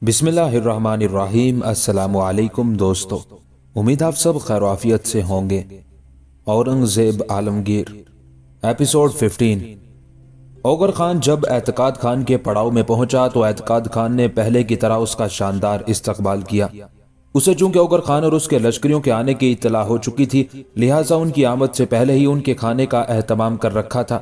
बिसमीम दोस्तों उम्मीद आप सब खैरवाफियत से होंगे औरंगज़ेब आलमगीर एपिसोड 15 ओगर खान जब एतकाद खान के पड़ाव में पहुंचा तो एतकाद खान ने पहले की तरह उसका शानदार इस्तकबाल किया उसे चूंकि ओगर खान और उसके लश्करियों के आने की इतला हो चुकी थी लिहाजा उनकी आमद से पहले ही उनके खाने का अहतमाम कर रखा था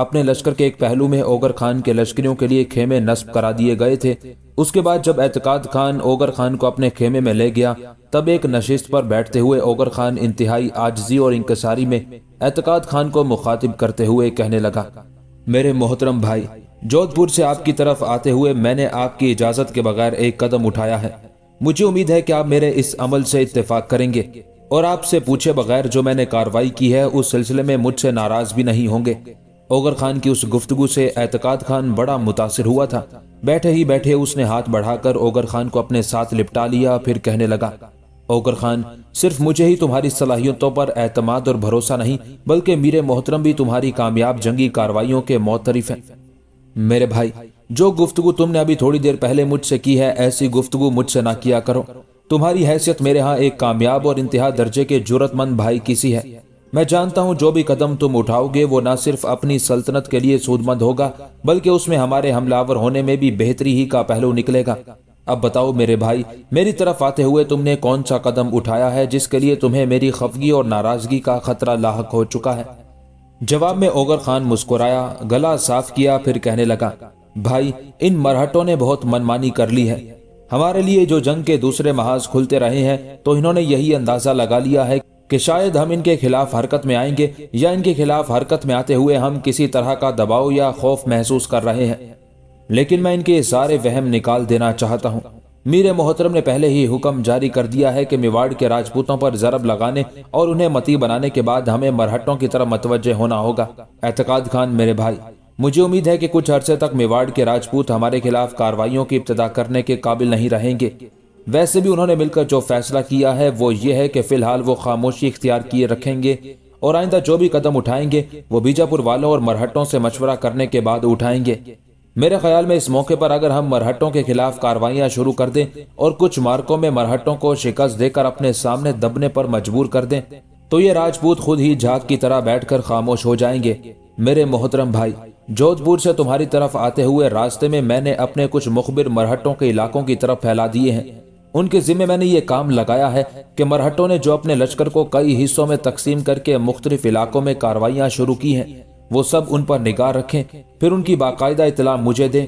अपने लश्कर के एक पहलू में ओगर खान के लश्करियों के लिए खेमे नस्ब करा दिए गए थे उसके बाद जब एतकाद खान ओगर खान को अपने खेमे में ले गया तब एक नशिस्त पर बैठते हुए ओगर खान इंतहाई आजजी और इंकसारी में एतकाद खान को मुखातिब करते हुए कहने लगा मेरे मोहतरम भाई जोधपुर से आपकी तरफ आते हुए मैंने आपकी इजाजत के बगैर एक कदम उठाया है मुझे उम्मीद है कि आप मेरे इस अमल से इतफाक़ करेंगे और आपसे पूछे बगैर जो मैंने कार्रवाई की है उस सिलसिले में मुझसे नाराज भी नहीं होंगे ओगर खान की उस गुफ्तगु से एतकाद खान बड़ा मुतासर हुआ था बैठे ही बैठे उसने हाथ बढ़ाकर ओगर खान को अपने साथ लिपटा लिया फिर कहने लगा ओगर खान सिर्फ मुझे ही तुम्हारी सलाहियतों पर एतमाद और भरोसा नहीं बल्कि मेरे मोहतरम भी तुम्हारी कामयाब जंगी कार्रवाई के मोतरफ हैं मेरे भाई जो गुफ्तु तुमने अभी थोड़ी देर पहले मुझसे की है ऐसी गुफ्तु मुझसे ना किया करो तुम्हारी हैसियत मेरे यहाँ एक कामयाब और इंतहा दर्जे के जरूरतमंद भाई किसी है मैं जानता हूँ जो भी कदम तुम उठाओगे वो न सिर्फ अपनी सल्तनत के लिए सूदमंद होगा बल्कि उसमें हमारे हमलावर होने में भी बेहतरी ही का पहलू निकलेगा अब बताओ मेरे भाई मेरी तरफ आते हुए तुमने कौन सा कदम उठाया है जिसके लिए तुम्हें मेरी खफगी और नाराजगी का खतरा लाक हो चुका है जवाब में ओगर खान मुस्कुराया गला साफ किया फिर कहने लगा भाई इन मरहटों ने बहुत मनमानी कर ली है हमारे लिए जो जंग के दूसरे महाज खुलते रहे हैं तो इन्होंने यही अंदाजा लगा लिया है कि शायद हम इनके खिलाफ हरकत में आएंगे या इनके खिलाफ हरकत में आते हुए हम किसी तरह का दबाव या खौफ महसूस कर रहे हैं लेकिन मैं इनके सारे वहम निकाल देना चाहता हूँ मीरे मोहतरम ने पहले ही हुक्म जारी कर दिया है कि मेवाड़ के राजपूतों पर जरब लगाने और उन्हें मती बनाने के बाद हमें मरहटों की तरफ मतवजे होना होगा एतकाद खान मेरे भाई मुझे उम्मीद है कि कुछ अरसे तक मेवाड़ के राजपूत हमारे खिलाफ कार्रवाइयों की इब्तदा करने के काबिल नहीं रहेंगे वैसे भी उन्होंने मिलकर जो फैसला किया है वो ये है कि फिलहाल वो खामोशी इख्तियार किए रखेंगे और आइंदा जो भी कदम उठाएंगे वो बीजापुर वालों और मरहटों से मशवरा करने के बाद उठाएंगे मेरे ख्याल में इस मौके पर अगर हम मरहटों के खिलाफ कार्रवाइयां शुरू कर दें और कुछ मार्कों में मरहटों को शिकस्त देकर अपने सामने दबने पर मजबूर कर दें तो ये राजपूत खुद ही झाग की तरह बैठकर खामोश हो जाएंगे मेरे मोहतरम भाई जोधपुर से तुम्हारी तरफ आते हुए रास्ते में मैंने अपने कुछ मुखबिर मरहटों के इलाकों की तरफ फैला दिए हैं उनके जिम्मे मैंने ये काम लगाया है कि मरहटों ने जो अपने लश्कर को कई हिस्सों में तकसीम करके मुख्तलिफ इलाकों में कार्रवाइयाँ शुरू की हैं वो सब उन पर निगाह रखें फिर उनकी बाकायदा इतला मुझे दें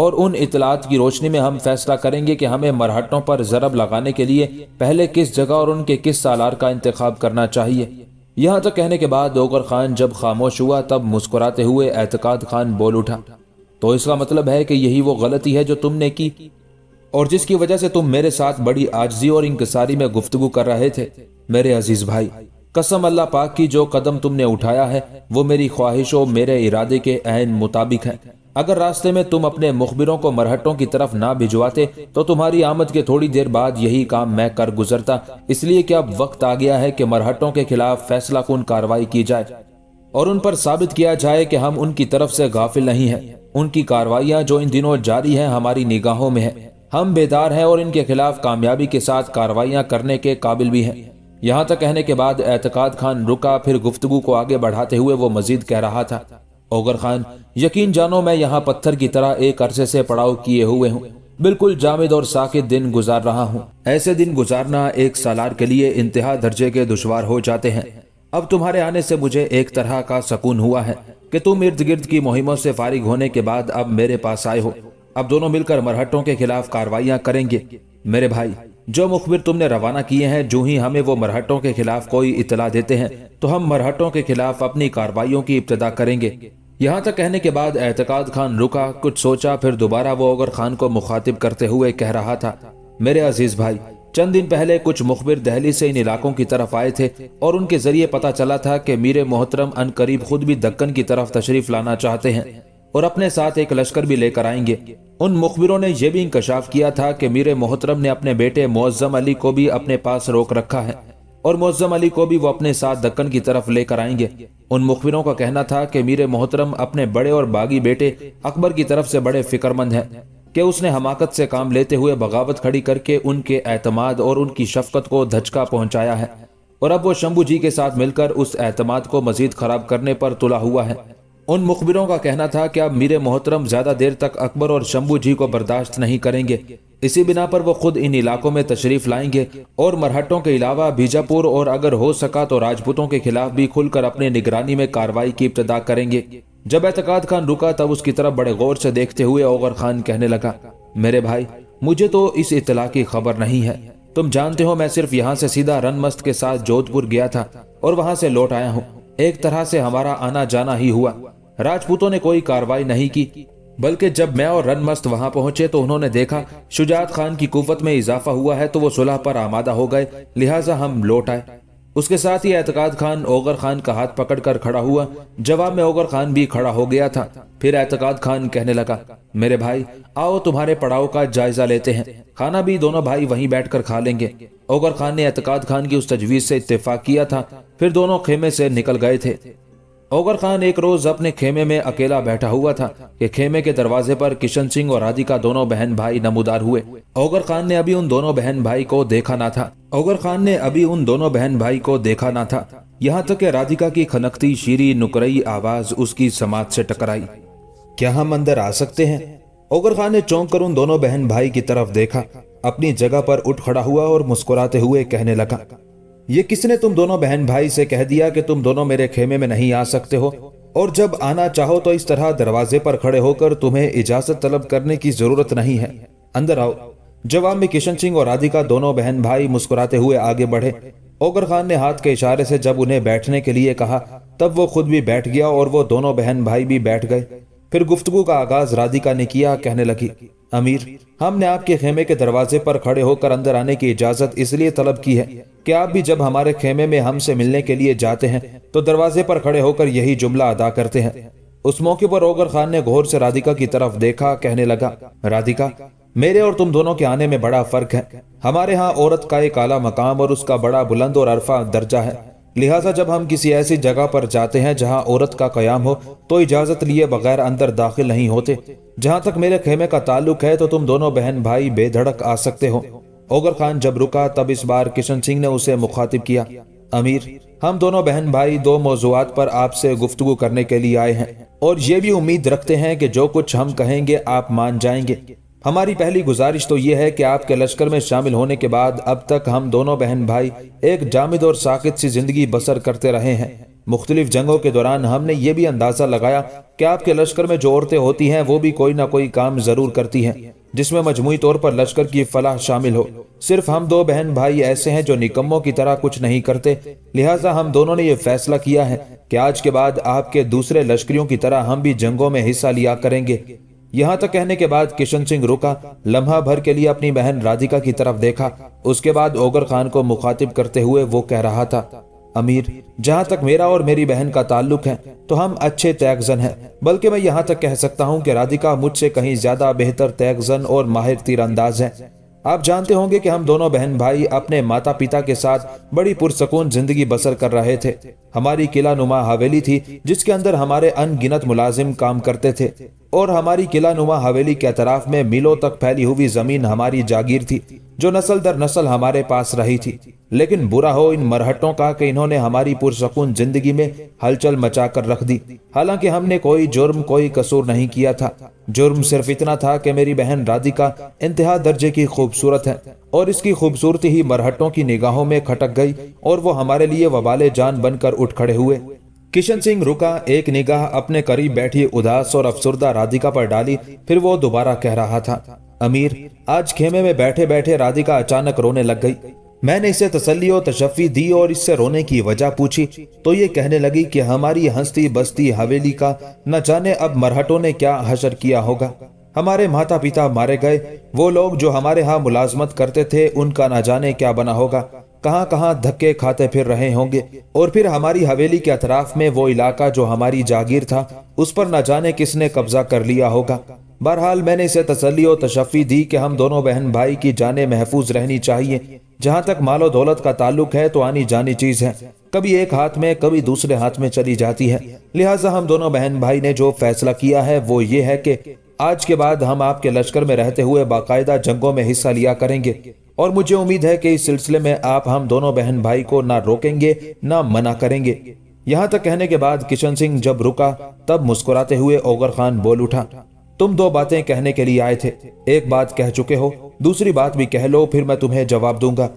और उन इतलात की रोशनी में हम फैसला करेंगे कि हमें मरहटों पर जरब लगाने के लिए पहले किस जगह और उनके किस सालार का इंतखब करना चाहिए यहाँ तक कहने के बाद ओकर खान जब खामोश हुआ तब मुस्कुराते हुए एतकाद खान बोल उठा तो इसका मतलब है कि यही वो गलती है जो तुमने की और जिसकी वजह से तुम मेरे साथ बड़ी आजजी और इंकसारी में गुफ्तगु कर रहे थे मेरे अजीज भाई कसम अल्लाह पाक की जो कदम तुमने उठाया है वो मेरी ख्वाहिशों मेरे इरादे के अहन मुताबिक है अगर रास्ते में तुम अपने मुखबिरों को मरहटों की तरफ ना भिजवाते तो तुम्हारी आमद के थोड़ी देर बाद यही काम मैं कर गुजरता इसलिए कि अब वक्त आ गया है कि मरहटों के खिलाफ फैसला कन कार्रवाई की जाए और उन पर साबित किया जाए कि हम उनकी तरफ से गाफिल नहीं है उनकी कार्रवाइयाँ जो इन दिनों जारी है हमारी निगाहों में है हम बेदार हैं और इनके खिलाफ कामयाबी के साथ कार्रवाइयाँ करने के काबिल भी हैं यहाँ तक कहने के बाद एहतक खान रुका फिर गुफ्तगु को आगे बढ़ाते हुए वो मजीद कह रहा था ओगर खान यकीन जानो मैं यहाँ पत्थर की तरह एक अरसे से पड़ाव किए हुए हूँ बिल्कुल जामिद और साकित दिन गुजार रहा हूँ ऐसे दिन गुजारना एक सालार के लिए इंतहा दर्जे के दुशवार हो जाते हैं अब तुम्हारे आने से मुझे एक तरह का सुकून हुआ है कि तुम इर्द गिर्द की मुहिमों से फारिग होने के बाद अब मेरे पास आए हो अब दोनों मिलकर मरहटों के खिलाफ कार्रवाइयाँ करेंगे मेरे भाई जो मुखबिर तुमने रवाना किए हैं जो ही हमें वो मरहटों के खिलाफ कोई इतला देते हैं तो हम मरहटों के खिलाफ अपनी कार्रवाइयों की इब्तदा करेंगे यहाँ तक कहने के बाद एहतकाद खान रुका कुछ सोचा फिर दोबारा वो ओगर खान को मुखातिब करते हुए कह रहा था मेरे अजीज भाई चंद दिन पहले कुछ मुखबिर दहली से इन इलाकों की तरफ आए थे और उनके जरिए पता चला था कि मीरे मोहतरम अन करीब खुद भी दक्कन की तरफ तशरीफ लाना चाहते हैं और अपने साथ एक लश्कर भी लेकर आएंगे उन मुखबिरों ने यह भी इंकशाफ किया था कि मीरे मोहतरम ने अपने बेटे मोजम अली को भी अपने पास रोक रखा है और मुआजम अली को भी वो अपने साथ दक्कन की तरफ लेकर आएंगे उन मुखबिरों का कहना था कि मीर मोहतरम अपने बड़े और बागी बेटे अकबर की तरफ से बड़े फिक्रमंद हैं कि उसने हमाकत से काम लेते हुए बगावत खड़ी करके उनके अतमाद और उनकी शफकत को धचका पहुंचाया है और अब वो शंभू जी के साथ मिलकर उस एतमाद को मजीद खराब करने पर तुला हुआ है उन मुखबिरों का कहना था कि अब मीर मोहतरम ज्यादा देर तक अकबर और शंभू जी को बर्दाश्त नहीं करेंगे इसी बिना पर वो खुद इन इलाकों में तशरीफ लाएंगे और मरहटों के अलावा बीजापुर और अगर हो सका तो राजपूतों के खिलाफ भी खुलकर अपने निगरानी में कार्रवाई की इब्तदा करेंगे जब एतकाद खान रुका तब उसकी तरफ बड़े गौर से देखते हुए ओगर खान कहने लगा मेरे भाई मुझे तो इस इतला की खबर नहीं है तुम जानते हो मैं सिर्फ यहाँ से सीधा रनमस्त के साथ जोधपुर गया था और वहाँ से लौट आया हूँ एक तरह से हमारा आना जाना ही हुआ राजपूतों ने कोई कार्रवाई नहीं की बल्कि जब मैं और रन मस्त वहाँ पहुँचे तो उन्होंने देखा शुजात खान की कुत में इजाफा हुआ है तो वो सुलह पर आमादा हो गए लिहाजा हम लौट आए उसके साथ ही एतकाद खान ओगर खान का हाथ पकड़ कर खड़ा हुआ जवाब में ओगर खान भी खड़ा हो गया था फिर एतकाद खान कहने लगा मेरे भाई आओ तुम्हारे पड़ाव का जायजा लेते हैं खाना भी दोनों भाई वहीं बैठकर खा लेंगे ओगर खान ने एतकाद खान की उस तजवीज़ से इतफाक किया था फिर दोनों खेमे से निकल गए थे ओगर खान एक रोज अपने खेमे में अकेला बैठा हुआ था कि खेमे के दरवाजे पर किशन सिंह और राधिका दोनों बहन भाई नमोदार हुए ओगर खान ने अभी उन दोनों बहन भाई को देखा ना था ओगर खान ने अभी उन दोनों बहन भाई को देखा ना था यहाँ तक कि राधिका की खनकती शीरी नुकरई आवाज उसकी समाज से टकराई क्या हम अंदर आ सकते हैं ओगर खान ने चौंक कर उन दोनों बहन भाई की तरफ देखा अपनी जगह पर उठ खड़ा हुआ और मुस्कुराते हुए कहने लगा ये किसने तुम दोनों बहन भाई से कह दिया कि तुम दोनों मेरे खेमे में नहीं आ सकते हो और जब आना चाहो तो इस तरह दरवाजे पर खड़े होकर तुम्हें इजाजत तलब करने की जरूरत नहीं है अंदर आओ जवाब में किशन सिंह और राधिका दोनों बहन भाई मुस्कुराते हुए आगे बढ़े ओगर खान ने हाथ के इशारे से जब उन्हें बैठने के लिए कहा तब वो खुद भी बैठ गया और वो दोनों बहन भाई भी बैठ गए फिर गुफ्तगु का आगाज राधिका ने किया कहने लगी अमीर हमने आपके खेमे के दरवाजे पर खड़े होकर अंदर आने की इजाजत इसलिए तलब की है कि आप भी जब हमारे खेमे में हमसे मिलने के लिए जाते हैं तो दरवाजे पर खड़े होकर यही जुमला अदा करते हैं उस मौके पर ओगर खान ने घोर से राधिका की तरफ देखा कहने लगा राधिका मेरे और तुम दोनों के आने में बड़ा फर्क है हमारे यहाँ औरत का एक आला मकाम और उसका बड़ा बुलंद और अरफा दर्जा है लिहाजा जब हम किसी ऐसी जगह पर जाते हैं जहां औरत का कयाम हो तो इजाज़त लिए बगैर अंदर दाखिल नहीं होते जहां तक मेरे खेमे का ताल्लुक है तो तुम दोनों बहन भाई बेधड़क आ सकते हो ओगर खान जब रुका तब इस बार किशन सिंह ने उसे मुखातिब किया अमीर हम दोनों बहन भाई दो मौजूद पर आपसे गुफ्तु करने के लिए आए हैं और ये भी उम्मीद रखते हैं कि जो कुछ हम कहेंगे आप मान जाएंगे हमारी पहली गुजारिश तो ये है कि आपके लश्कर में शामिल होने के बाद अब तक हम दोनों बहन भाई एक जामिद और साकित सी जिंदगी बसर करते रहे हैं मुख्तलिफ जंगों के दौरान हमने ये भी अंदाज़ा लगाया कि आपके लश्कर में जो औरतें होती हैं वो भी कोई ना कोई काम ज़रूर करती हैं जिसमें मजमू तौर पर लश्कर की फलाह शामिल हो सिर्फ हम दो बहन भाई ऐसे हैं जो निकम्मों की तरह कुछ नहीं करते लिहाजा हम दोनों ने ये फैसला किया है कि आज के बाद आपके दूसरे लश्करियों की तरह हम भी जंगों में हिस्सा लिया करेंगे यहां तक तो कहने के बाद किशन सिंह रुका लम्हा भर के लिए अपनी बहन राधिका की तरफ देखा उसके बाद ओगर खान को मुखातिब करते हुए वो कह रहा था अमीर जहां तक मेरा और मेरी बहन का ताल्लुक है तो हम अच्छे तैगजन हैं बल्कि मैं यहां तक कह सकता हूं कि राधिका मुझसे कहीं ज्यादा बेहतर तैगजन और माहिर तीरंदाज है आप जानते होंगे कि हम दोनों बहन भाई अपने माता पिता के साथ बड़ी पुरसकून जिंदगी बसर कर रहे थे हमारी किला नुमा हवेली थी जिसके अंदर हमारे अनगिनत मुलाजिम काम करते थे और हमारी किला नुमा हवेली के अतराफ में मिलों तक फैली हुई जमीन हमारी जागीर थी जो नस्ल दर नस्ल हमारे पास रही थी लेकिन बुरा हो इन मरहटों का कि इन्होंने हमारी पुरसकून जिंदगी में हलचल मचा कर रख दी हालांकि हमने कोई जुर्म कोई कसूर नहीं किया था जुर्म सिर्फ इतना था कि मेरी बहन राधिका इंतहा दर्जे की खूबसूरत है और इसकी खूबसूरती ही मरहटों की निगाहों में खटक गई और वो हमारे लिए वबाले जान बनकर उठ खड़े हुए किशन सिंह रुका एक निगाह अपने करीब बैठी उदास और अफसरदा राधिका पर डाली फिर वो दोबारा कह रहा था अमीर आज खेमे में बैठे बैठे राधिका अचानक रोने लग गई मैंने इसे तसल्ली और तशफ़ी दी और इससे रोने की वजह पूछी तो ये कहने लगी कि हमारी हंसती बस्ती हवेली का न जाने अब मरहटों ने क्या हशर किया होगा हमारे माता पिता मारे गए वो लोग जो हमारे यहाँ मुलाजमत करते थे उनका न जाने क्या बना होगा कहाँ कहाँ धक्के खाते फिर रहे होंगे और फिर हमारी हवेली के अतराफ में वो इलाका जो हमारी जागीर था उस पर न जाने किसने कब्जा कर लिया होगा बहरहाल मैंने इसे तसली और तशफ़ी दी कि हम दोनों बहन भाई की जाने महफूज रहनी चाहिए जहाँ तक मालो दौलत का ताल्लुक है तो आनी जानी चीज़ है कभी एक हाथ में कभी दूसरे हाथ में चली जाती है लिहाजा हम दोनों बहन भाई ने जो फैसला किया है वो ये है कि आज के बाद हम आपके लश्कर में रहते हुए बाकायदा जंगों में हिस्सा लिया करेंगे और मुझे उम्मीद है कि इस सिलसिले में आप हम दोनों बहन भाई को ना रोकेंगे ना मना करेंगे यहाँ तक कहने के बाद किशन सिंह जब रुका तब मुस्कुराते हुए ओगर खान बोल उठा तुम दो बातें कहने के लिए आए थे एक बात कह चुके हो दूसरी बात भी कह लो फिर मैं तुम्हें जवाब दूंगा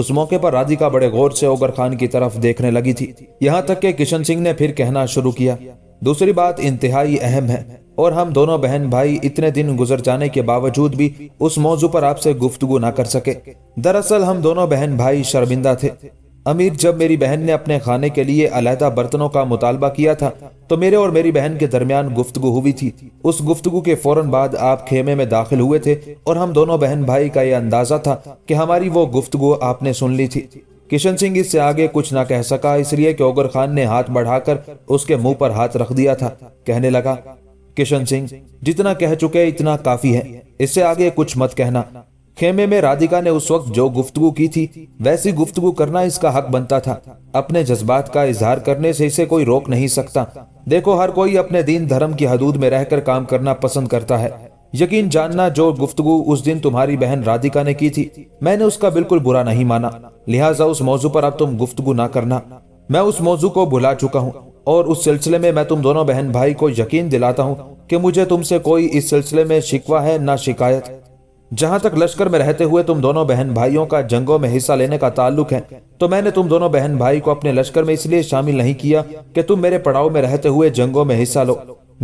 उस मौके पर राधिका बड़े गौर से ओगर खान की तरफ देखने लगी थी यहाँ तक के किशन सिंह ने फिर कहना शुरू किया दूसरी बात इंतहाई अहम है और हम दोनों बहन भाई इतने दिन गुजर जाने के बावजूद भी उस मौजू पर आपसे गुफ्तगु ना कर सके दरअसल हम दोनों बहन भाई शर्मिंदा थे अमीर जब मेरी बहन ने अपने खाने के लिए अलहदा बर्तनों का मुतालबा किया था तो मेरे और मेरी बहन के दरमियान गुफ्तगु हुई थी उस गुफ्तगु के फौरन बाद आप खेमे में दाखिल हुए थे और हम दोनों बहन भाई का यह अंदाजा था कि हमारी वो गुफ्तगु आपने सुन ली थी किशन सिंह इससे आगे कुछ ना कह सका इसलिए कि ओगर खान ने हाथ बढ़ाकर उसके मुंह पर हाथ रख दिया था कहने लगा किशन सिंह जितना कह चुके इतना काफी है इससे आगे कुछ मत कहना खेमे में राधिका ने उस वक्त जो गुफ्तगु की थी वैसी गुफ्तगु करना इसका हक बनता था अपने जज्बात का इजहार करने से इसे कोई रोक नहीं सकता देखो हर कोई अपने दीन धर्म की हदूद में रहकर काम करना पसंद करता है यकीन जानना जो गुफ्तगु उस दिन तुम्हारी बहन राधिका ने की थी मैंने उसका बिल्कुल बुरा नहीं माना लिहाजा उस मौजू पर अब तुम गुफ्तगु ना करना मैं उस मौजू को भुला चुका हूँ और उस सिलसिले में मैं तुम दोनों बहन भाई को यकीन दिलाता हूँ कि मुझे तुमसे कोई इस सिलसिले में शिकवा है ना शिकायत जहां तक लश्कर में रहते हुए तुम दोनों बहन भाइयों का जंगों में हिस्सा लेने का ताल्लुक है तो मैंने तुम दोनों बहन भाई को अपने लश्कर में इसलिए शामिल नहीं किया कि तुम मेरे पड़ाव में रहते हुए जंगों में हिस्सा लो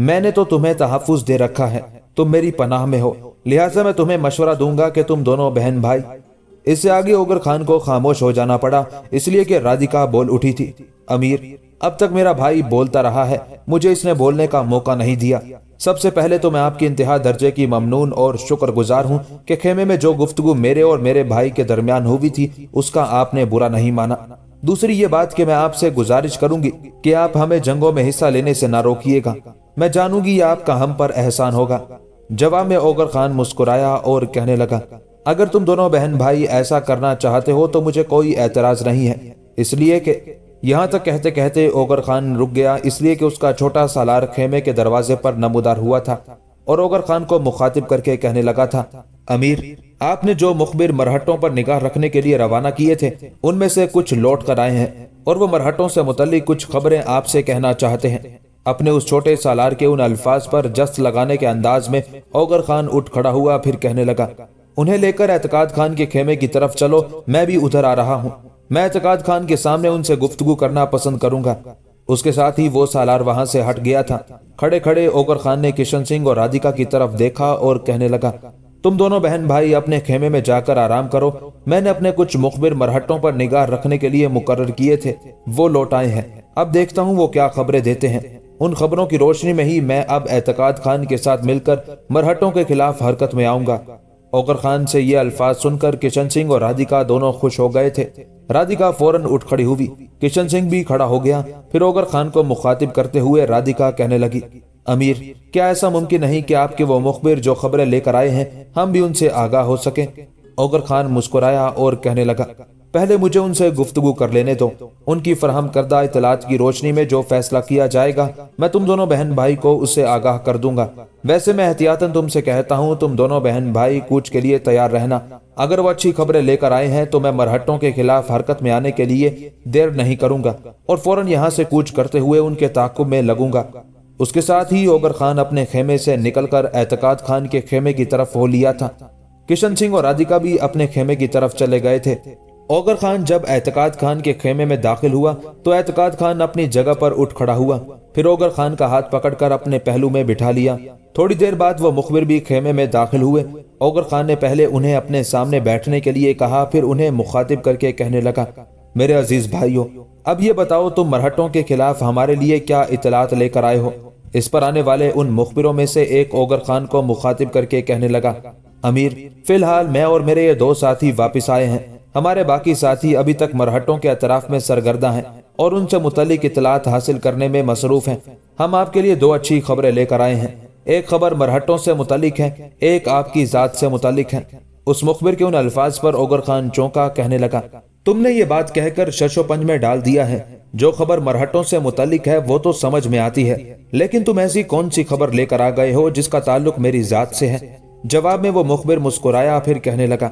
मैंने तो तुम्हें तहफुज दे रखा है तुम मेरी पनाह में हो लिहाजा मैं तुम्हें मशवरा दूंगा कि तुम दोनों बहन भाई इससे आगे ओगर खान को खामोश हो जाना पड़ा इसलिए कि राधिका बोल उठी थी अमीर अब तक मेरा भाई बोलता रहा है मुझे इसने बोलने का मौका नहीं दिया सबसे पहले तो मैं आपकी इंतहा दर्जे की ममनून और शुक्रगुजार हूँ कि खेमे में जो गुफ्तगु मेरे और मेरे भाई के दरमियान हुई थी उसका आपने बुरा नहीं माना दूसरी ये बात कि मैं आपसे गुजारिश करूंगी कि आप हमें जंगों में हिस्सा लेने से ना रोकिएगा मैं जानूंगी ये आपका हम पर एहसान होगा जवाब में ओगर खान मुस्कुराया और कहने लगा अगर तुम दोनों बहन भाई ऐसा करना चाहते हो तो मुझे कोई एतराज नहीं है इसलिए कि यहाँ तक कहते कहते ओगर खान रुक गया इसलिए कि उसका छोटा सालार खेमे के दरवाजे पर नमोदार हुआ था और ओगर खान को मुखातिब करके कहने लगा था अमीर आपने जो मुखबिर मरहटों पर निगाह रखने के लिए रवाना किए थे उनमें से कुछ लौट कर आए हैं और वो मरहटों से मुतलिक कुछ खबरें आपसे कहना चाहते हैं अपने उस छोटे सालार के उन अल्फाज पर जस्त लगाने के अंदाज में ओगर खान उठ खड़ा हुआ फिर कहने लगा उन्हें लेकर एतकाद खान के खेमे की तरफ चलो मैं भी उधर आ रहा हूँ मैं एतकाद खान के सामने उनसे गुफ्तगु करना पसंद करूंगा उसके साथ ही वो सालार वहां से हट गया था खड़े खड़े ओकर खान ने किशन सिंह और राधिका की तरफ देखा और कहने लगा तुम दोनों बहन भाई अपने खेमे में जाकर आराम करो मैंने अपने कुछ मुखबिर मरहटों पर निगाह रखने के लिए मुकर किए थे वो लौट आए हैं अब देखता हूँ वो क्या खबरें देते हैं उन खबरों की रोशनी में ही मैं अब एतकाद खान के साथ मिलकर मरहटों के खिलाफ हरकत में आऊंगा ओकर खान से ये अल्फाज सुनकर किशन सिंह और राधिका दोनों खुश हो गए थे राधिका फौरन उठ खड़ी हुई किशन सिंह भी खड़ा हो गया फिर ओगर खान को मुखातिब करते हुए राधिका कहने लगी अमीर क्या ऐसा मुमकिन नहीं कि आपके वो मुखबिर जो खबरें लेकर आए हैं हम भी उनसे आगाह हो सके ओगर खान मुस्कुराया और कहने लगा पहले मुझे उनसे गुफ्तगु कर लेने दो उनकी फरहम करदा इतलात की रोशनी में जो फैसला किया जाएगा मैं तुम दोनों बहन भाई को उससे आगाह कर दूंगा वैसे मैं एहतियातन तुमसे कहता हूँ तुम दोनों बहन भाई कूच के लिए तैयार रहना अगर वो अच्छी खबरें लेकर आए हैं तो मैं मरहटों के खिलाफ हरकत में आने के लिए देर नहीं करूंगा और फौरन यहाँ से कूच करते हुए उनके ताकुब में लगूंगा उसके साथ ही ओगर खान अपने खेमे से निकलकर एहतकाद खान के खेमे की तरफ हो लिया था किशन सिंह और राधिका भी अपने खेमे की तरफ चले गए थे ओगर खान जब एतकाद खान के खेमे में दाखिल हुआ तो एतकाद खान अपनी जगह पर उठ खड़ा हुआ फिर ओगर खान का हाथ पकड़कर अपने पहलू में बिठा लिया थोड़ी देर बाद वो मुखबिर भी खेमे में दाखिल हुए ओगर खान ने पहले उन्हें अपने सामने बैठने के लिए कहा फिर उन्हें मुखातिब करके कहने लगा मेरे अजीज भाइयों अब ये बताओ तुम मरहटों के खिलाफ हमारे लिए क्या इतलात लेकर आए हो इस पर आने वाले उन मुखबिरों में से एक ओगर खान को मुखातिब करके कहने लगा अमीर फिलहाल मैं और मेरे ये दो साथी वापिस आए हैं हमारे बाकी साथी अभी तक मरहटों के अतराफ में सरगर्दा हैं और उनसे मुतलिक इतलात हासिल करने में मसरूफ हैं हम आपके लिए दो अच्छी खबरें लेकर आए हैं एक खबर मरहटों से मुतलिक है एक आपकी जात से मुतलिक है उस मुखबिर के उन अल्फाज पर ओगर खान चौंका कहने लगा तुमने ये बात कहकर शशोपंज में डाल दिया है जो खबर मरहटों से मुतलिक है वो तो समझ में आती है लेकिन तुम ऐसी कौन सी खबर लेकर आ गए हो जिसका ताल्लुक मेरी जात से है जवाब में वो मुखबिर मुस्कुराया फिर कहने लगा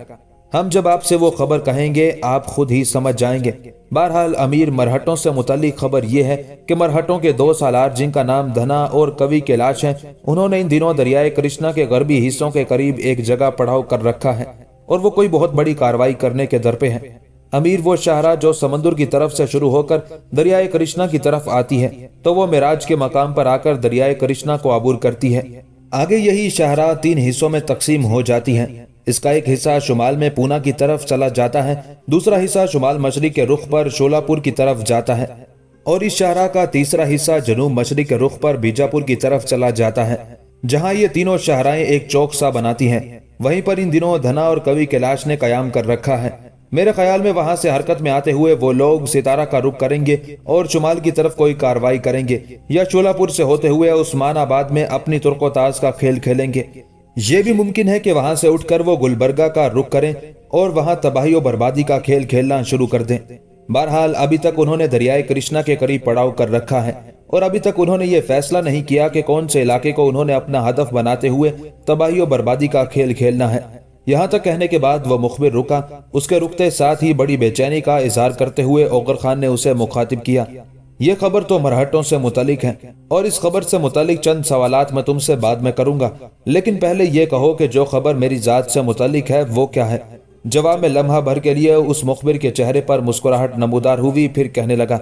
हम जब आपसे वो खबर कहेंगे आप खुद ही समझ जाएंगे बहरहाल अमीर मरहटों से मुतलिक खबर ये है कि मरहटों के दो सालार जिनका नाम धना और कवि कैलाश हैं उन्होंने इन दिनों दरियाए कृष्णा के गरबी हिस्सों के करीब एक जगह पड़ाव कर रखा है और वो कोई बहुत बड़ी कार्रवाई करने के दर पे है अमीर वो शाहरा जो समंदर की तरफ से शुरू होकर दरियाए कृष्णा की तरफ आती है तो वो मिराज के मकाम पर आकर दरियाए कृष्णा को अबूर करती है आगे यही शाहरा तीन हिस्सों में तकसीम हो जाती है इसका एक हिस्सा शुमाल में पूना की तरफ चला जाता है दूसरा हिस्सा शुमाल मशरक के रुख पर शोलापुर की तरफ जाता है और इस शाहरा का तीसरा हिस्सा जनूब मशरक के रुख पर बीजापुर की तरफ चला जाता है जहाँ ये तीनों शाहराएं एक चौक सा बनाती हैं वहीं पर इन दिनों धना और कवि कैलाश ने कयाम कर रखा है मेरे ख्याल में वहां से हरकत में आते हुए वो लोग सितारा का रुख करेंगे और शुमाल की तरफ कोई कार्रवाई करेंगे या शोलापुर से होते हुए उस्मानाबाद में अपनी तुर्कोताज का खेल खेलेंगे ये भी मुमकिन है कि वहां से उठकर वो गुलबर्गा का रुख करें और वहां तबाही और बर्बादी का खेल खेलना शुरू कर दें बहरहाल अभी तक उन्होंने दरियाए कृष्णा के करीब पड़ाव कर रखा है और अभी तक उन्होंने ये फैसला नहीं किया कि कौन से इलाके को उन्होंने अपना हदफ बनाते हुए तबाही और बर्बादी का खेल खेलना है यहाँ तक कहने के बाद वह मुखबिर रुका उसके रुकते साथ ही बड़ी बेचैनी का इजहार करते हुए ओगर खान ने उसे मुखातिब किया ये खबर तो मरहटों से मुतलिक है और इस खबर से मुतलिक चंद सवाल मैं तुमसे बाद में करूंगा लेकिन पहले ये कहो कि जो खबर मेरी ज़ात से मुतलिक है वो क्या है जवाब में लम्हा भर के लिए उस मुखबिर के चेहरे पर मुस्कुराहट नमोदार हुई फिर कहने लगा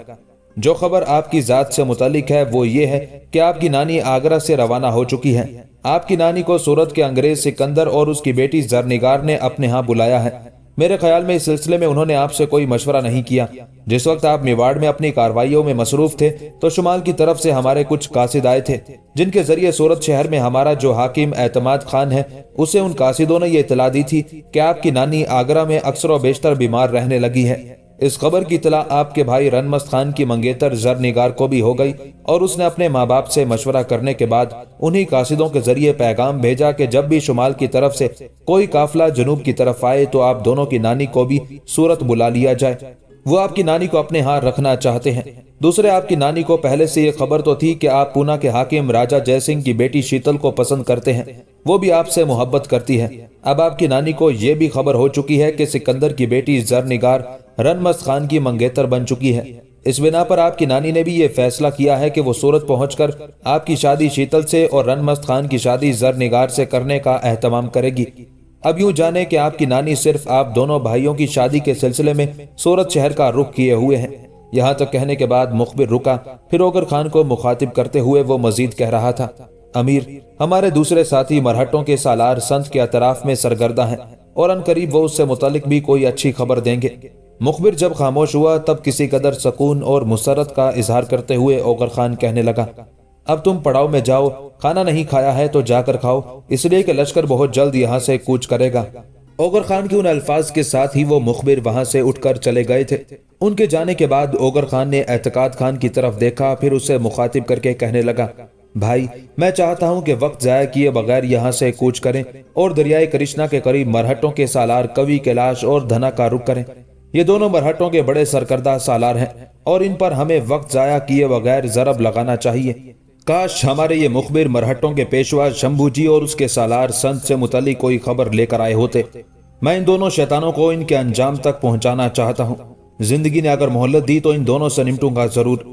जो खबर आपकी ज़ात से मुतलिक है वो ये है कि आपकी नानी आगरा से रवाना हो चुकी है आपकी नानी को सूरत के अंग्रेज सिकंदर और उसकी बेटी जरनिगार ने अपने यहाँ बुलाया है मेरे ख्याल में इस सिलसिले में उन्होंने आपसे कोई मशवरा नहीं किया जिस वक्त आप मेवाड़ में अपनी कार्रवाई में मसरूफ थे तो शुमाल की तरफ से हमारे कुछ कासिद आए थे जिनके जरिए सूरत शहर में हमारा जो हाकिम एतमाद खान है उसे उन कासिदों ने ये इतला दी थी कि आपकी नानी आगरा में अक्सर बेशतर बीमार रहने लगी है इस खबर की तला आपके भाई रनमस्त खान की मंगेतर जरनिगार को भी हो गई और उसने अपने माँ बाप से मशवरा करने के बाद उन्हीं कासिदों के जरिए पैगाम भेजा कि जब भी शुमाल की तरफ से कोई काफिला जनूब की तरफ आए तो आप दोनों की नानी को भी सूरत बुला लिया जाए वो आपकी नानी को अपने हाथ रखना चाहते हैं दूसरे आपकी नानी को पहले से ये खबर तो थी कि आप पूना के हाकिम राजा जयसिंह की बेटी शीतल को पसंद करते हैं वो भी आपसे मोहब्बत करती है अब आपकी नानी को ये भी खबर हो चुकी है कि सिकंदर की बेटी जरनिगार रनमस खान की मंगेतर बन चुकी है इस बिना पर आपकी नानी ने भी ये फैसला किया है कि वो सूरत पहुंचकर आपकी शादी शीतल से और रनमस्त खान की शादी जर निगार से करने का अहतमाम करेगी अब यूं जाने कि आपकी नानी सिर्फ आप दोनों भाइयों की शादी के सिलसिले में सूरत शहर का रुख किए हुए हैं यहाँ तक तो कहने के बाद मुखबिर रुका फिर ओगर खान को मुखातिब करते हुए वो मजीद कह रहा था अमीर हमारे दूसरे साथी मरहटों के सालार संत के अतराफ में सरगर्दा हैं और अनकरीब वो उससे मुतालिक भी कोई अच्छी खबर देंगे मुखबिर जब खामोश हुआ तब किसी कदर सकून और मुसरत का इजहार करते हुए ओगर खान कहने लगा अब तुम पड़ाव में जाओ खाना नहीं खाया है तो जाकर खाओ इसलिए कि लश्कर बहुत जल्द यहाँ से कूच करेगा ओगर खान के उन अल्फाज के साथ ही वो मुखबिर वहां से उठकर चले गए थे उनके जाने के बाद ओगर खान ने एतकाद खान की तरफ देखा फिर उसे मुखातिब करके कहने लगा भाई मैं चाहता हूं कि वक्त ज़ाया किए बगैर यहां से कूच करें और दरियाए कृष्णा के करीब मरहटों के सालार कवि कैलाश और धना का रुख करें ये दोनों मरहटों के बड़े सरकर्दा सालार हैं और इन पर हमें वक्त ज़ाया किए बगैर ज़रब लगाना चाहिए काश हमारे ये मुखबिर मरहटों के पेशवा शंभू जी और उसके सालार संत से मुतल कोई खबर लेकर आए होते मैं इन दोनों शैतानों को इनके अंजाम तक पहुंचाना चाहता हूं। जिंदगी ने अगर मोहलत दी तो इन दोनों से निपटूंगा जरूर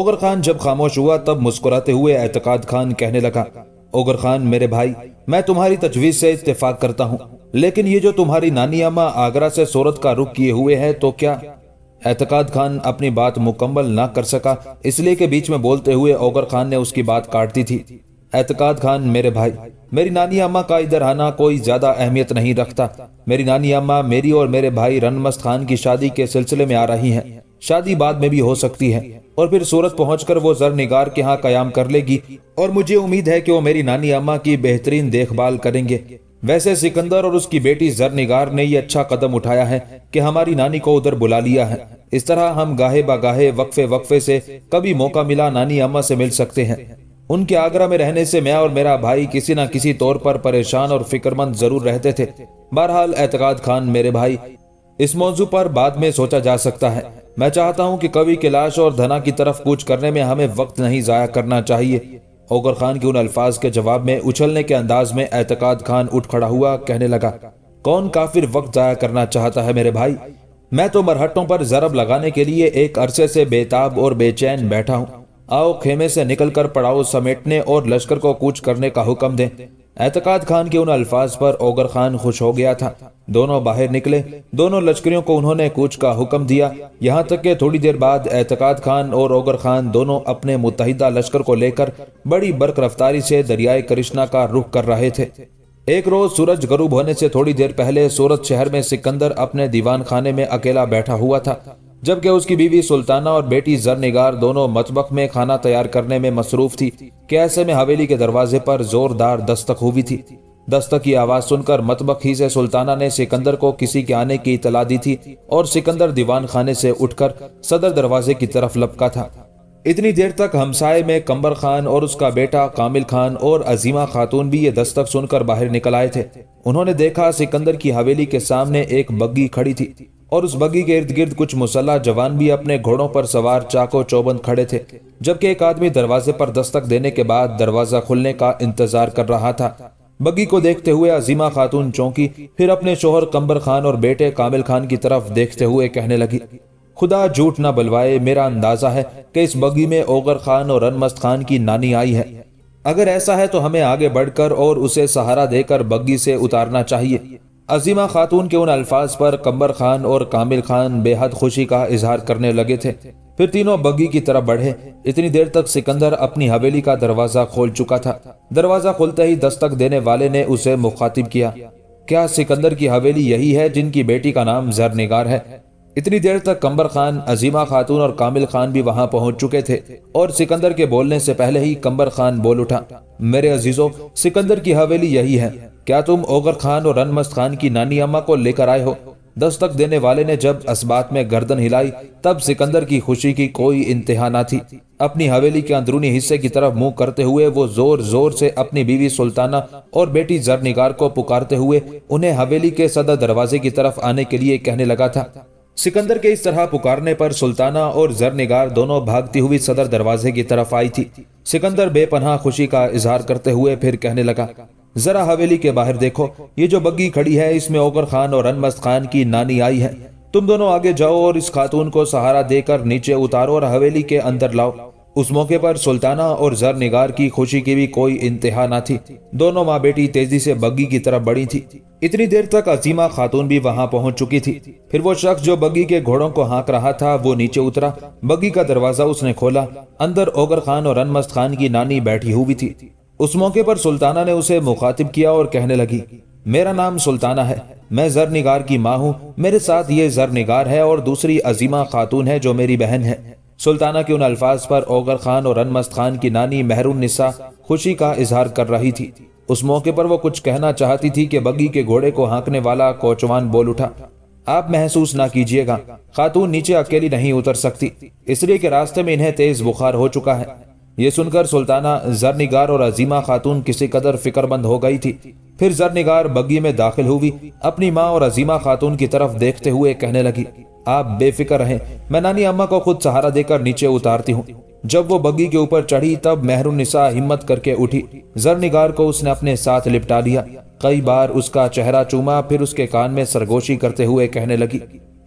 ओगर खान जब खामोश हुआ तब मुस्कुराते हुए एहतकाद खान कहने लगा ओगर खान मेरे भाई मैं तुम्हारी तजवीज से इतफाक करता हूँ लेकिन ये जो तुम्हारी नानी अम्मा आगरा से सूरत का रुख किए हुए है तो क्या एतकाद खान अपनी बात मुकम्मल ना कर सका इसलिए के बीच में बोलते हुए ओगर खान ने उसकी बात काट दी थी एतकाद खान मेरे भाई मेरी नानी अम्मा का इधर आना कोई ज्यादा अहमियत नहीं रखता मेरी नानी अम्मा मेरी और मेरे भाई रनमस्त खान की शादी के सिलसिले में आ रही हैं शादी बाद में भी हो सकती है और फिर सूरत पहुंचकर वो जर निगार के यहाँ कयाम कर लेगी और मुझे उम्मीद है कि वो मेरी नानी अम्मा की बेहतरीन देखभाल करेंगे वैसे सिकंदर और उसकी बेटी जर निगार ने ये अच्छा कदम उठाया है कि हमारी नानी को उधर बुला लिया है इस तरह हम गाहे गाहे वक्फे वक्फे से कभी मौका मिला नानी अम्मा से मिल सकते हैं उनके आगरा में रहने से मैं और मेरा भाई किसी न किसी तौर पर परेशान और फिक्रमंद जरूर रहते थे बहरहाल एतकाद खान मेरे भाई इस मौजू पर बाद में सोचा जा सकता है मैं चाहता हूं कि कवि कैलाश और धना की तरफ कूच करने में हमें वक्त नहीं ज़ाया करना चाहिए होकर खान के उन अल्फाज के जवाब में उछलने के अंदाज में एहतकाद खान उठ खड़ा हुआ कहने लगा कौन काफिर वक्त ज़ाया करना चाहता है मेरे भाई मैं तो मरहटों पर जरब लगाने के लिए एक अरसे से बेताब और बेचैन बैठा हूँ आओ खेमे से निकलकर पड़ाव समेटने और लश्कर को कूच करने का हुक्म दें एतकाद खान के उन अल्फाज पर ओगर खान खुश हो गया था दोनों बाहर निकले दोनों लश्करियों को उन्होंने कूच का हुक्म दिया यहाँ तक के थोड़ी देर बाद एतकाद खान और ओगर खान दोनों अपने मुतहदा लश्कर को लेकर बड़ी बर्क रफ्तारी से दरियाए कृष्णा का रुख कर रहे थे एक रोज सूरज गरूब होने से थोड़ी देर पहले सूरत शहर में सिकंदर अपने दीवान खाने में अकेला बैठा हुआ था जबकि उसकी बीवी सुल्ताना और बेटी जरनिगार दोनों मतबक में खाना तैयार करने में मसरूफ थी कि ऐसे में हवेली के दरवाजे पर जोरदार दस्तक हुई थी दस्तक की आवाज सुनकर मतबक ही से सुल्ताना ने सिकंदर को किसी के आने की इतला दी थी और सिकंदर दीवान खाने से उठकर सदर दरवाजे की तरफ लपका था इतनी देर तक हमसाए में कंबर खान और उसका बेटा कामिल खान और अजीमा खातून भी ये दस्तक सुनकर बाहर निकल आए थे उन्होंने देखा सिकंदर की हवेली के सामने एक बग्गी खड़ी थी और उस बगी के इर्द गिर्द कुछ मुसल्ला जवान भी अपने घोड़ों पर सवार चाको चौबंद खड़े थे जबकि एक आदमी दरवाजे पर दस्तक देने के बाद दरवाजा खुलने का इंतजार कर रहा था बगी को देखते हुए अजीमा खातून चौंकी फिर अपने शोहर कंबर खान और बेटे कामिल खान की तरफ देखते हुए कहने लगी खुदा झूठ ना बलवाए मेरा अंदाजा है कि इस बगी में ओगर खान और अनमस्त खान की नानी आई है अगर ऐसा है तो हमें आगे बढ़कर और उसे सहारा देकर बग्गी से उतारना चाहिए अजीमा खातून के उन अल्फाज पर कंबर खान और कामिल खान बेहद खुशी का इजहार करने लगे थे फिर तीनों बग्गी की तरफ बढ़े इतनी देर तक सिकंदर अपनी हवेली का दरवाजा खोल चुका था दरवाजा खोलते ही दस्तक देने वाले ने उसे मुखातिब किया क्या सिकंदर की हवेली यही है जिनकी बेटी का नाम जरनिगार है इतनी देर तक कंबर खान अजीमा खातून और कामिल खान भी वहां पहुंच चुके थे और सिकंदर के बोलने से पहले ही कंबर खान बोल उठा मेरे अजीजों सिकंदर की हवेली यही है क्या तुम ओगर खान और रनमस्त खान की नानी अम्मा को लेकर आए हो दस्तक देने वाले ने जब असबात में गर्दन हिलाई तब सिकंदर की खुशी की कोई इंतहा ना थी अपनी हवेली के अंदरूनी हिस्से की तरफ मुंह करते हुए वो जोर जोर से अपनी बीवी सुल्ताना और बेटी जरनिगार को पुकारते हुए उन्हें हवेली के सदर दरवाजे की तरफ आने के लिए कहने लगा था सिकंदर के इस तरह पुकारने पर सुल्ताना और जरनिगार दोनों भागती हुई सदर दरवाजे की तरफ आई थी सिकंदर बेपनाह खुशी का इजहार करते हुए फिर कहने लगा जरा हवेली के बाहर देखो ये जो बग्गी खड़ी है इसमें ओकर खान और अनमस्त खान की नानी आई है तुम दोनों आगे जाओ और इस खातून को सहारा देकर नीचे उतारो और हवेली के अंदर लाओ उस मौके पर सुल्ताना और जर निगार की खुशी की भी कोई इंतहा ना थी दोनों माँ बेटी तेजी से बग्गी की तरफ बढ़ी थी इतनी देर तक अजीमा खातून भी वहां पहुंच चुकी थी फिर वो शख्स जो बग्गी के घोड़ों को हाँक रहा था वो नीचे उतरा बग्गी का दरवाजा उसने खोला अंदर ओगर खान और अनमस्त खान की नानी बैठी हुई थी उस मौके पर सुल्ताना ने उसे मुखातिब किया और कहने लगी मेरा नाम सुल्ताना है मैं जर निगार की माँ हूँ मेरे साथ ये जर निगार है और दूसरी अजीमा खातून है जो मेरी बहन है सुल्ताना के उन अल्फाज पर ओगर खान और अनमस्त खान की नानी महरून निसा खुशी का इजहार कर रही थी उस मौके पर वो कुछ कहना चाहती थी कि बग्गी के घोड़े को हाँकने वाला कोचवान बोल उठा आप महसूस ना कीजिएगा खातून नीचे अकेली नहीं उतर सकती इसलिए के रास्ते में इन्हें तेज बुखार हो चुका है ये सुनकर सुल्ताना जरनिगार और अजीमा खातून किसी कदर फिक्रमंद हो गई थी फिर जरनिगार बग्गी में दाखिल हुई अपनी माँ और अजीमा खातून की तरफ देखते हुए कहने लगी आप बेफिक्र रहें मैं नानी अम्मा को खुद सहारा देकर नीचे उतारती हूँ जब वो बग्गी के ऊपर चढ़ी तब मेहरुनिसा हिम्मत करके उठी जरनिगार को उसने अपने साथ लिपटा लिया कई बार उसका चेहरा चूमा फिर उसके कान में सरगोशी करते हुए कहने लगी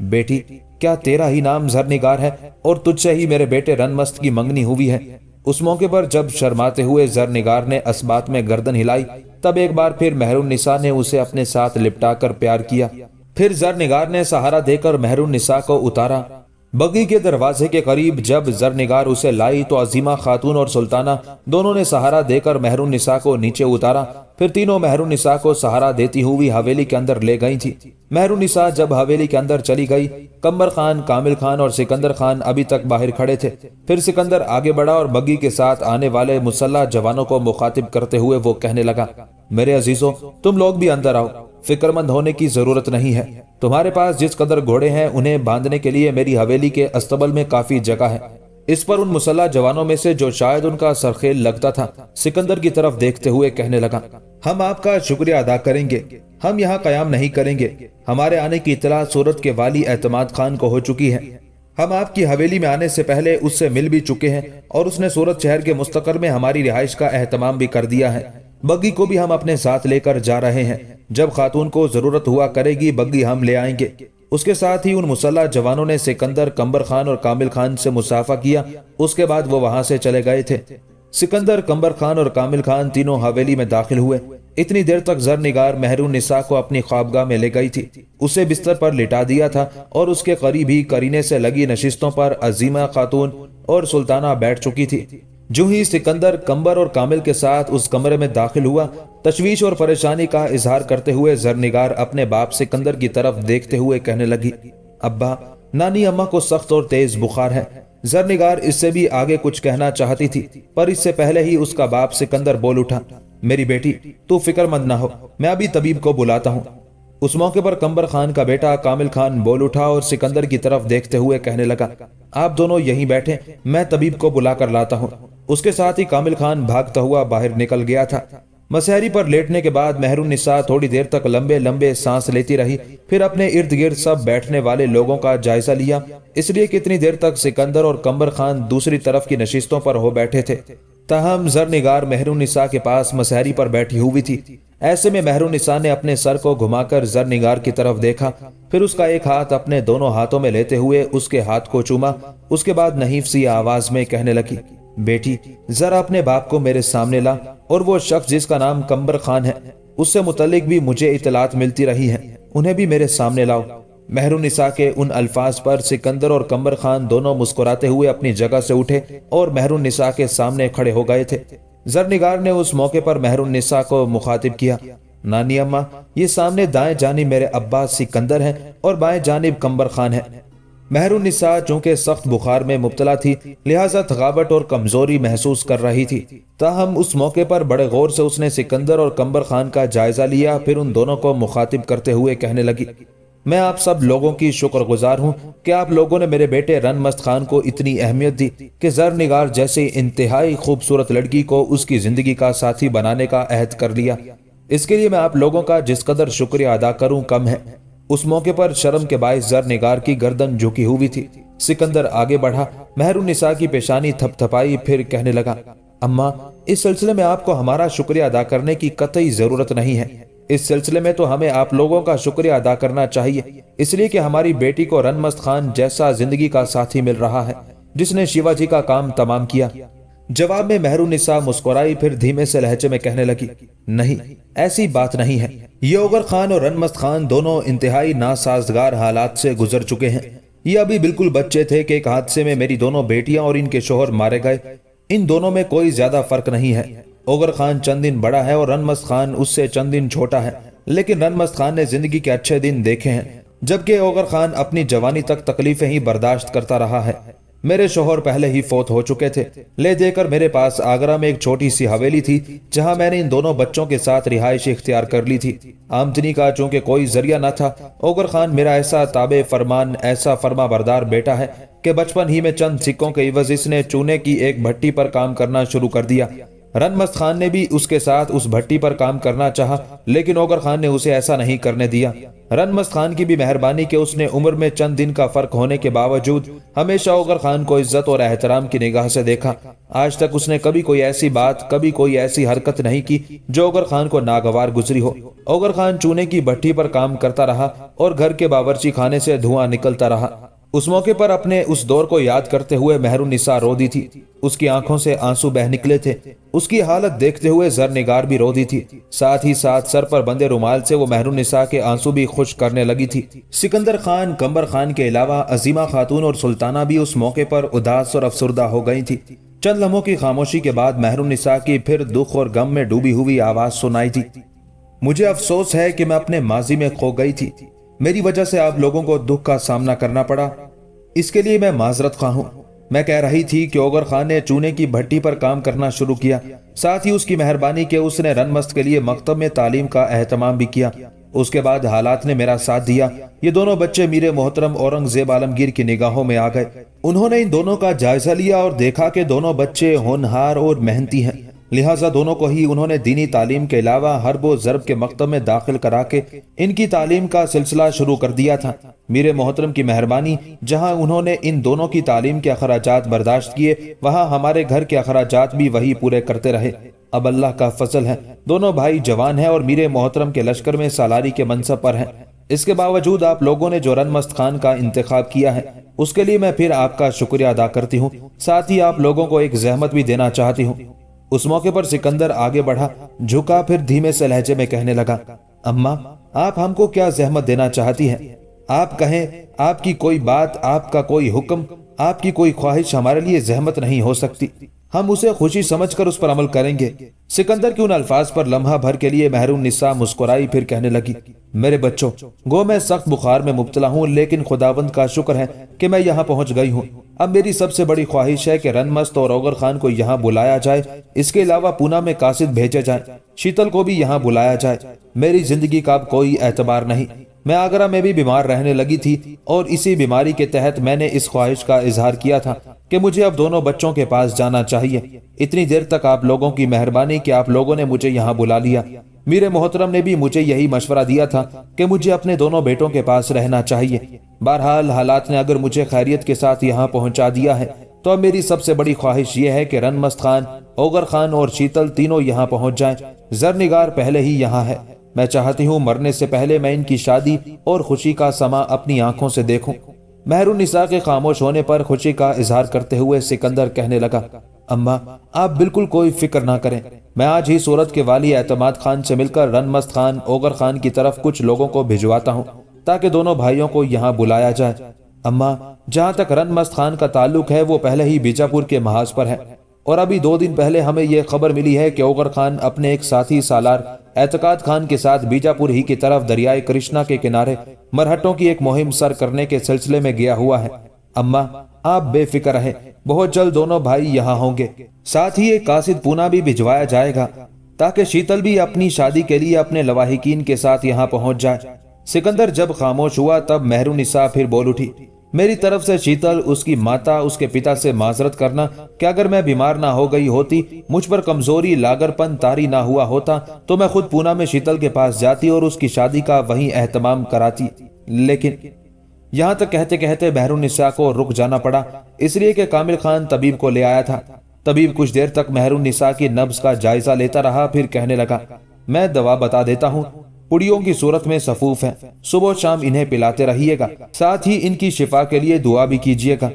बेटी क्या तेरा ही नाम जरनिगार है और तुझसे ही मेरे बेटे रनमस्त की मंगनी हुई है उस मौके पर जब शर्माते हुए जरनिगार ने असबात में गर्दन हिलाई तब एक बार फिर मेहरुनिसा ने उसे अपने साथ लिपटा प्यार किया फिर जरनिगार ने सहारा देकर मेहरून निसा को उतारा बगी के दरवाजे के करीब जब जरनिगार उसे लाई तो अजीमा खातून और सुल्ताना दोनों ने सहारा देकर मेहरून निसा को नीचे उतारा फिर तीनों मेहरून निसा को सहारा देती हुई हवेली के अंदर ले गई थी मेहरून निसा जब हवेली के अंदर चली गई कम्बर खान कामिल खान और सिकंदर खान अभी तक बाहर खड़े थे फिर सिकंदर आगे बढ़ा और बग्गी के साथ आने वाले मुसल्ला जवानों को मुखातिब करते हुए वो कहने लगा मेरे अजीजों तुम लोग भी अंदर आओ फिक्रमंद होने की जरूरत नहीं है तुम्हारे पास जिस कदर घोड़े हैं उन्हें बांधने के लिए मेरी हवेली के अस्तबल में काफी जगह है इस पर उन मुसल्ला जवानों में से जो शायद उनका सरखेल लगता था सिकंदर की तरफ देखते हुए कहने लगा हम आपका शुक्रिया अदा करेंगे हम यहाँ कयाम नहीं करेंगे हमारे आने की इतला सूरत के वाली एतमाद खान को हो चुकी है हम आपकी हवेली में आने से पहले उससे मिल भी चुके हैं और उसने सूरत शहर के मुस्तकर में हमारी रिहाइश का अहतमाम भी कर दिया है बग्गी को भी हम अपने साथ लेकर जा रहे हैं जब खातून को जरूरत हुआ करेगी बग्गी हम ले आएंगे उसके साथ ही उन मुसल्ला जवानों ने सिकंदर कंबर खान और कामिल खान से मुसाफा किया उसके बाद वो वहां से चले गए थे सिकंदर कंबर खान और कामिल खान तीनों हवेली में दाखिल हुए इतनी देर तक जर निगार मेहरू निशा को अपनी ख्वाबगाह में ले गई थी उसे बिस्तर पर लिटा दिया था और उसके करीब ही करीने से लगी नशिस्तों पर अजीमा खातून और सुल्ताना बैठ चुकी थी जो ही सिकंदर कंबर और कामिल के साथ उस कमरे में दाखिल हुआ तशवीश और परेशानी का इजहार करते हुए जरनिगार अपने बाप सिकंदर की तरफ देखते हुए कहने लगी अब्बा नानी अम्मा को सख्त और तेज बुखार है जरनिगार इससे भी आगे कुछ कहना चाहती थी पर इससे पहले ही उसका बाप सिकंदर बोल उठा मेरी बेटी तू फिक्रमंद ना हो मैं अभी तबीब को बुलाता हूँ उस मौके पर कंबर खान का बेटा कामिल खान बोल उठा और सिकंदर की तरफ देखते हुए कहने लगा आप दोनों यहीं बैठे मैं तबीब को बुलाकर लाता हूँ उसके साथ ही कामिल खान भागता हुआ बाहर निकल गया था मसहरी पर लेटने के बाद मेहरून निशा थोड़ी देर तक लंबे लंबे सांस लेती रही फिर अपने इर्द गिर्द सब बैठने वाले लोगों का जायजा लिया इसलिए कितनी देर तक सिकंदर और कंबर खान दूसरी तरफ की नशिस्तों पर हो बैठे थे तहम जरनिगार मेहरून निशा के पास मसहरी पर बैठी हुई थी ऐसे में मेहरून निशा ने अपने सर को घुमाकर जरनिगार की तरफ देखा फिर उसका एक हाथ अपने दोनों हाथों में लेते हुए उसके हाथ को चूमा उसके बाद नहीफ सी आवाज में कहने लगी बेटी जरा अपने बाप को मेरे सामने ला और वो शख्स जिसका नाम कंबर खान है उससे मुतलिक भी मुझे इतलात मिलती रही है उन्हें भी मेरे सामने लाओ महरूनिसा के उन अल्फाज पर सिकंदर और कंबर खान दोनों मुस्कुराते हुए अपनी जगह से उठे और निशा के सामने खड़े हो गए थे जरनिगार ने उस मौके पर निशा को मुखातिब किया नानी अम्मा ये सामने दाएं जानी मेरे अब्बास सिकंदर हैं और बाएं जानी कंबर खान हैं महरूनिसा चूंकि सख्त बुखार में मुबतला थी लिहाजा थकावट और कमजोरी महसूस कर रही थी ताहम उस मौके पर बड़े गौर से उसने सिकंदर और कम्बर खान का जायजा लिया फिर उन दोनों को मुखातिब करते हुए कहने लगी मैं आप सब लोगों की शुक्रगुजार हूं कि आप लोगों ने मेरे बेटे रनमस्त खान को इतनी अहमियत दी कि जर निगार जैसे इंतहाई खूबसूरत लड़की को उसकी ज़िंदगी का साथी बनाने का अहद कर लिया इसके लिए मैं आप लोगों का जिस कदर शुक्रिया अदा करूं कम है उस मौके पर शर्म के बायस निगार की गर्दन झुकी हुई थी सिकंदर आगे बढ़ा मेहरुनिसा की पेशानी थपथपाई फिर कहने लगा अम्मा इस सिलसिले में आपको हमारा शुक्रिया अदा करने की कतई जरूरत नहीं है इस सिलसिले में तो हमें आप लोगों का शुक्रिया अदा करना चाहिए इसलिए कि हमारी बेटी को रनमस्त खान जैसा जिंदगी का साथी मिल रहा है जिसने शिवाजी का काम तमाम किया जवाब में मेहरू निशा मुस्कुराई फिर धीमे से लहजे में कहने लगी नहीं ऐसी बात नहीं है ये ओगर खान और रनमस्त खान दोनों इंतहाई नासाजगार हालात से गुजर चुके हैं ये अभी बिल्कुल बच्चे थे कि एक हादसे में मेरी दोनों बेटियां और इनके शोहर मारे गए इन दोनों में कोई ज्यादा फर्क नहीं है ओगर खान चंद दिन बड़ा है और रनमस्त खान उससे चंद दिन छोटा है लेकिन रनमस्त खान ने जिंदगी के अच्छे दिन देखे हैं जबकि ओगर खान अपनी जवानी तक तकलीफें ही बर्दाश्त करता रहा है मेरे शोहर पहले ही फोत हो चुके थे ले देकर मेरे पास आगरा में एक छोटी सी हवेली थी जहां मैंने इन दोनों बच्चों के साथ रिहायश इख्तियार कर ली थी आमदनी का चूंकि कोई जरिया न था ओगर खान मेरा ऐसा ताबे फरमान ऐसा फरमा बरदार बेटा है कि बचपन ही में चंद सिक्कों के इवज इसने चूने की एक भट्टी पर काम करना शुरू कर दिया रनमस्त खान ने भी उसके साथ उस भट्टी पर काम करना चाहा, लेकिन ओगर खान ने उसे ऐसा नहीं करने दिया रनमस्त खान की भी मेहरबानी के उसने उम्र में चंद दिन का फर्क होने के बावजूद हमेशा ओगर खान को इज्जत और एहतराम की निगाह से देखा आज तक उसने कभी कोई ऐसी बात कभी कोई ऐसी हरकत नहीं की जो ओगर खान को नागवार गुजरी हो ओगर खान चूने की भट्टी पर काम करता रहा और घर के बावरची खाने से धुआं निकलता रहा उस मौके पर अपने उस दौर को याद करते हुए मेहरुनिसा रो दी थी उसकी आंखों से आंसू बह निकले थे उसकी हालत देखते हुए जर निगार भी रो दी थी साथ ही साथ सर पर बंदे रुमाल से वो मेहरुनिसा के आंसू भी खुश करने लगी थी सिकंदर खान कंबर खान के अलावा अजीमा खातून और सुल्ताना भी उस मौके पर उदास और अफसरदा हो गई थी चंद लम्हों की खामोशी के बाद मेहरुनिसा की फिर दुख और गम में डूबी हुई आवाज सुनाई थी मुझे अफसोस है कि मैं अपने माजी में खो गई थी मेरी वजह से आप लोगों को दुख का सामना करना पड़ा इसके लिए मैं माजरत खा हूँ मैं कह रही थी कि ओगर खान ने चूने की भट्टी पर काम करना शुरू किया साथ ही उसकी मेहरबानी के उसने रनमस्त के लिए मकतब में तालीम का अहतमाम भी किया उसके बाद हालात ने मेरा साथ दिया ये दोनों बच्चे मीरे मोहतरम औरंगजेब आलमगीर की निगाहों में आ गए उन्होंने इन दोनों का जायजा लिया और देखा कि दोनों बच्चे होनहार और मेहनती हैं लिहाजा दोनों को ही उन्होंने दीनी तालीम के अलावा हरबो ज़रब के मकतब में दाखिल करा के इनकी तालीम का सिलसिला शुरू कर दिया था मेरे मोहतरम की मेहरबानी जहाँ उन्होंने इन दोनों की तालीम के अखराज बर्दाश्त किए वहाँ हमारे घर के अखराज भी वही पूरे करते रहे अब अल्लाह का फसल है दोनों भाई जवान है और मीरे मोहतरम के लश्कर में सालारी के मनसब पर है इसके बावजूद आप लोगों ने जो रन मस्त खान का इंतखब किया है उसके लिए मैं फिर आपका शुक्रिया अदा करती हूँ साथ ही आप लोगों को एक जहमत भी देना चाहती हूँ उस मौके पर सिकंदर आगे बढ़ा झुका फिर धीमे से लहजे में कहने लगा अम्मा आप हमको क्या जहमत देना चाहती हैं? आप कहें आपकी कोई बात आपका कोई हुक्म आपकी कोई ख्वाहिश हमारे लिए जहमत नहीं हो सकती हम उसे खुशी समझकर उस पर अमल करेंगे सिकंदर के उन अल्फाज पर लम्हा भर के लिए महरून निस्सा मुस्कुराई फिर कहने लगी मेरे बच्चों गो मैं सख्त बुखार में मुबतला हूँ लेकिन खुदाबंद का शुक्र है कि मैं यहाँ पहुँच गई हूँ अब मेरी सबसे बड़ी ख्वाहिश है कि रनमस्त और ओगर खान को यहाँ बुलाया जाए इसके अलावा पूना में कासिद भेजे जाए शीतल को भी यहाँ बुलाया जाए मेरी जिंदगी का अब कोई एतबार नहीं मैं आगरा में भी बीमार रहने लगी थी और इसी बीमारी के तहत मैंने इस ख्वाहिश का इजहार किया था कि मुझे अब दोनों बच्चों के पास जाना चाहिए इतनी देर तक आप लोगों की मेहरबानी कि आप लोगों ने मुझे यहाँ बुला लिया मेरे मोहतरम ने भी मुझे यही मशवरा दिया था कि मुझे अपने दोनों बेटों के पास रहना चाहिए बहरहाल हालात ने अगर मुझे खैरियत के साथ यहाँ पहुँचा दिया है तो अब मेरी सबसे बड़ी ख्वाहिश ये है कि रनमस्त खान ओगर खान और शीतल तीनों यहाँ पहुँच जर जरनिगार पहले ही यहाँ है मैं चाहती हूँ मरने से पहले मैं इनकी शादी और खुशी का समा अपनी आंखों से देखूं। महरुनिसा के खामोश होने पर खुशी का इजहार करते हुए सिकंदर कहने लगा अम्मा आप बिल्कुल कोई फिक्र ना करें मैं आज ही सूरत के वाली एतमाद खान से मिलकर रनमस्त खान ओगर खान की तरफ कुछ लोगों को भिजवाता हूँ ताकि दोनों भाइयों को यहाँ बुलाया जाए अम्मा जहाँ तक रनमस्त खान का ताल्लुक है वो पहले ही बीजापुर के महाज पर है और अभी दो दिन पहले हमें यह खबर मिली है कि ओगर खान अपने एक साथी सालार एतकाद खान के साथ बीजापुर ही की तरफ दरियाए कृष्णा के किनारे मरहटों की एक मुहिम सर करने के सिलसिले में गया हुआ है अम्मा आप बेफिक्र रहें बहुत जल्द दोनों भाई यहाँ होंगे साथ ही एक कासिद पूना भी भिजवाया जाएगा ताकि शीतल भी अपनी शादी के लिए अपने लवाहिकीन के साथ यहाँ पहुँच जाए सिकंदर जब खामोश हुआ तब मेहरूनिसा फिर बोल उठी मेरी तरफ से शीतल उसकी माता उसके पिता से माजरत करना कि अगर मैं बीमार ना हो गई होती मुझ पर कमजोरी लागरपन तारी ना हुआ होता तो मैं खुद पूना में शीतल के पास जाती और उसकी शादी का वहीं एहतमाम कराती लेकिन यहाँ तक कहते कहते बहरुनिसा को रुक जाना पड़ा इसलिए कि कामिल खान तबीब को ले आया था तबीब कुछ देर तक महरुनिसा की नब्स का जायजा लेता रहा फिर कहने लगा मैं दवा बता देता हूँ पुड़ियों की सूरत में सफूफ है सुबह शाम इन्हें पिलाते रहिएगा साथ ही इनकी शिफा के लिए दुआ भी कीजिएगा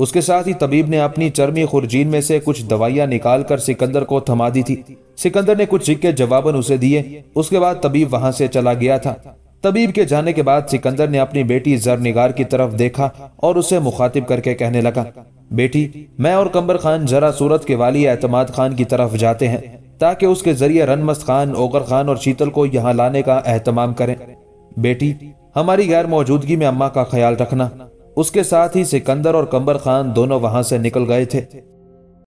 उसके साथ ही तबीब ने अपनी चर्मी खुरजीन में से कुछ दवाइयां निकाल कर सिकंदर को थमा दी थी सिकंदर ने कुछ सिक्के जवाबन उसे दिए उसके बाद तबीब वहां से चला गया था तबीब के जाने के बाद सिकंदर ने अपनी बेटी जरनिगार की तरफ देखा और उसे मुखातिब करके कहने लगा बेटी मैं और कंबर खान जरा सूरत के वाली एतमाद खान की तरफ जाते हैं ताकि उसके जरिए रनमस खान ओगर खान और शीतल को यहाँ लाने का अहतमाम करें बेटी हमारी गैर मौजूदगी में अम्मा का ख्याल रखना उसके साथ ही सिकंदर और कंबर खान दोनों वहां से निकल गए थे